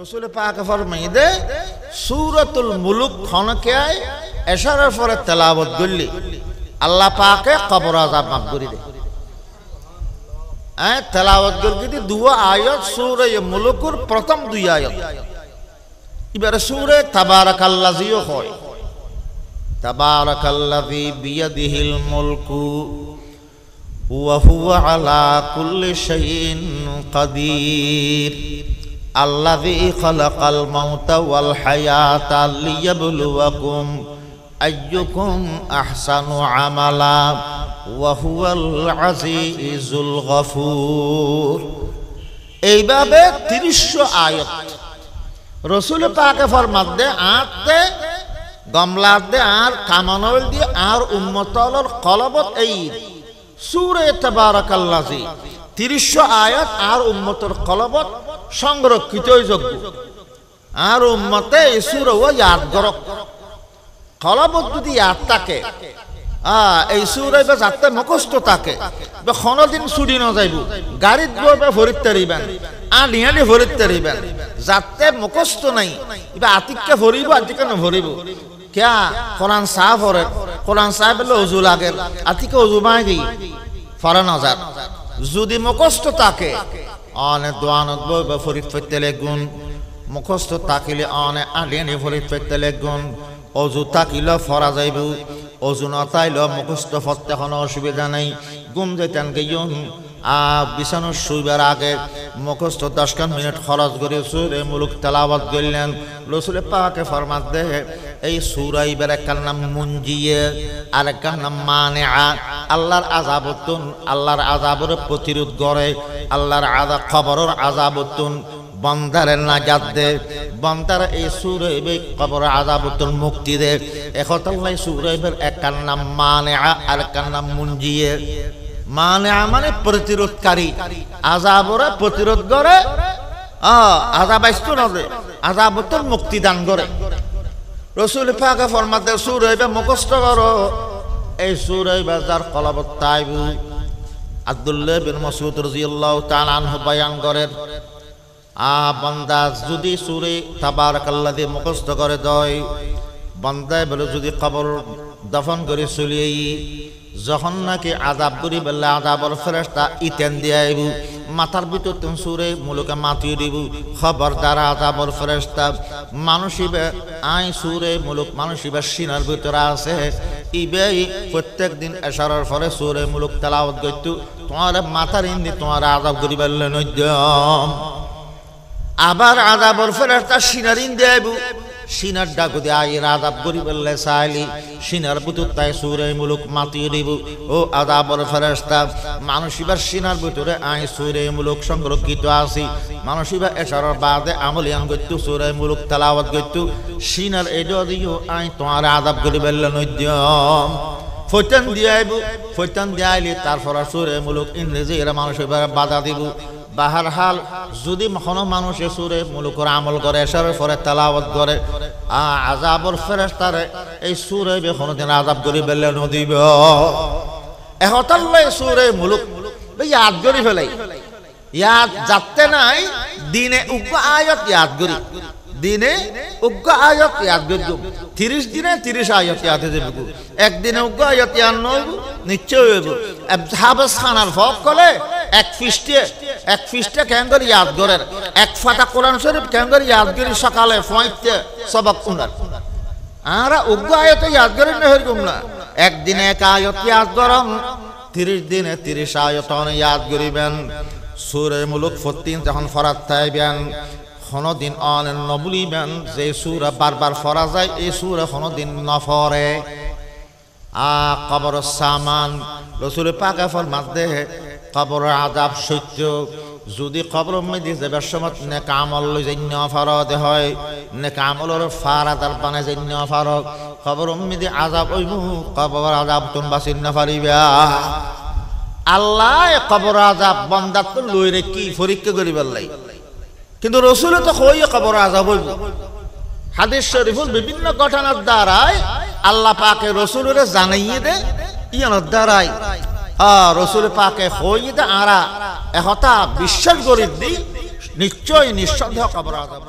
রসুল পাকে ফরমাই দে সুরতুল মুলুক খনকে এশারের পরে তেলাবত গল্লি আল্লাহ পাকে কবর আজাব মাফ করে দে হ্যাঁ তেলাবত গল্লি দি দু আয়ত সুরে মুলুকুর প্রথম দুই আয়ত এবারে সুরে তাবারাকাল্লাজিও হয় তাবারাকাল্লাজি বিয়াদিহিল মুলকু ওয়া হুয়া আলা কুল্লি শাইইন কাদির الذي خلق الموت والحياة ليبلوكم أيكم أحسن عملا وهو العزيز الغفور এইভাবে তিরিশ আয়ত রসুল পাকে ফরমাত দে আঁতে গমলাত দে আর কামানল দিয়ে আর উম্মতলর কলবত এই সুরে তেবারকাল্লাজি তিরিশ আয়াত আর উম্মতর কলবত সংরক্ষিত যোগ্য আর মতে ইসুর ও ইয়াদ গরক কলমত যদি ইয়াদ থাকে এই সুরাই বা যাতে মুখস্থ থাকে বা কোনোদিন চুরি নযাইব গাড়িত গৈ বা ভরিত তারিবেন আনি আনি ভরিত তারিবেন যাতে মুখস্থ নাই বা আতিককে ভরিব আতিকে নভরিব কেয়া কোরআন সাহ ভরে কোরআন সাহ বলে উজু লাগে আতিকে উজু মাই গই ফরান হাজার যদি মুখস্থ থাকে آن دوانت ফরিদ ফেতে লেগুন মুখস্থ থাকিলে অনে আলিয়ানি ফরিদ ফেতে লেগুন অজু তাকিল ফরা যাইব অজু নতাইল মুখস্থ ফতে কোনো অসুবিধা নেই গুম যেতেন গেয়ন আ বিছানো শুইবার আগে মুখস্থ দশখান মিনিট খরচ করে সুরে মুলুক তেলাবাদ করলেন রসুলে পাকে ফরমাত দে এই সুরাইবের একখান নাম মুঞ্জিয়ে আর একখান নাম মানে আল্লাহর উত্তুন আল্লাহর আজাবর প্রতিরোধ করে আল্লাহর আজা খবরের আজাবতুন বন্দারের নাজাত দে বন্দার এই সুরেবে কবর উত্তুন মুক্তি দে একতাল্লাই সুরৈবের একার নাম মানে আর একার নাম মুঞ্জিয়ে মানে মানে প্রতিরোধকারী আজাবরে প্রতিরোধ করে আজাব আসতো না উত্তুন মুক্তি দান করে রসুল ফাঁকা ফরমাতে সুরেবে মুখস্থ করো এই সুরাই বাজার কলাবত তাইব আবদুল্লাহ বিন মসুদ রাজিউল্লাহ তালানহ বায়ান করেন আ বন্দা যদি সুরে তাবার কাল্লা দিয়ে মুখস্থ করে দয় বান্দায় বলে যদি কবর দফন করে চলিয়েই যখন নাকি আদাব করি বেলা আদাবর ফেরেস্তা ইতেন দিয়ে আইবু মাথার ভিতর তুম সুরে মুলুকে মাতিয়ে দিব খবর দ্বারা আজাবর ফেরেস্তা মানুষিবে আই সুরে মুলুক মানুষিবে সিনার ভিতরে আছে ইবেই প্রত্যেক দিন এসারার ফলে সুরে মুলুক তেলাওয়াত গইতু তোমার মাথার ইন্দি তোমার আজাব করিবার নৈদ্যম আবার আজাবর ফেরেস্তা সিনার ইন্দি আইবু সিনার ডাকু দে আই আদাব গরিবের লেসাইলি সিনার ভিতর তাই সুরে মুলুক মাতি দিব ও আদাবর ফেরেস্তা মানুষ সিনার ভিতরে আই সুরে মুলুক সংরক্ষিত আছি মানুষ এবার এসারর বাদে আমলিয়ান গত্যু সুরে মুলুক তেলাওয়াত গত্যু সিনার এডো দিও আই তোমার আদাব গরিবের নৈদ্যম ফৈতান দিয়ে আইব ফৈতান দিয়ে আইলে তারপর সুরে মুলুক ইংরেজি এরা মানুষ এবার বাধা দিব বাহার হাল যদি কোনো মানুষ এসুরে মুলুকর আমল করে এসবের ফরে তালাবত করে আজাবর ফেরেস তারে এই সুরে বে দিন আজাব করি বেলে নদীব এহতাল্লাই সুরে মুলুক ইয়াদ করি ফেলাই ইয়াদ যাতে নাই দিনে উগ্র আয়ত ইয়াদ করি দিনে উগ্র আয়ত ইয়াদ করি তিরিশ দিনে তিরিশ আয়ত হয়ে যাবে একদিনে উগ্র আয়ত ইয়াদ নয় নিশ্চয় যাবে হাবেস খানার ফক কলে এক ফিস্টে এক ফিস্টে কেন্দ্র ইয়াদগরের এক ফাটা কোরআন শরীফ কেন্দ্র ইয়াদগরি সকালে ফয়েতে সবক উনার আরা উগ্র আয়ত ইয়াদগরের নেহর গুমনা একদিনে এক আয়ত ইয়াদগরম তিরিশ দিনে তিরিশ আয়তন ইয়াদ করিবেন সুরে মুলুক ফতিন যখন ফরাত থাইবেন দিন অন নবুলিবেন যে সুরে বারবার ফরা যায় এই সুরে দিন নফরে আ কবর সামান রসুল পাকা ফর মাত দেহে কবর আজাব সহ্য যদি কবর মেদি যে বেশমত নে কামল লই জন্য ফারত হয় নে কামলর ফারা তার পানে জন্য ফারক কবর মেদি আজাব ওইব কবর আজাব তুম বাসিন না ফারিবা আল্লাহ কবর আজাব বন্দাত লই রে কি পরীক্ষা করিবার লাই কিন্তু রসুল তো কই কবর আজাব হইব হাদিস শরীফুল বিভিন্ন ঘটনার দ্বারাই আল্লাহ পাকে রসুলের জানাইয়ে দে ইয়ানোর দ্বারাই রসুল পাকে হইতে আরা এহতা বিশ্বাস করি দি নিশ্চয় নিঃসন্দেহ কবর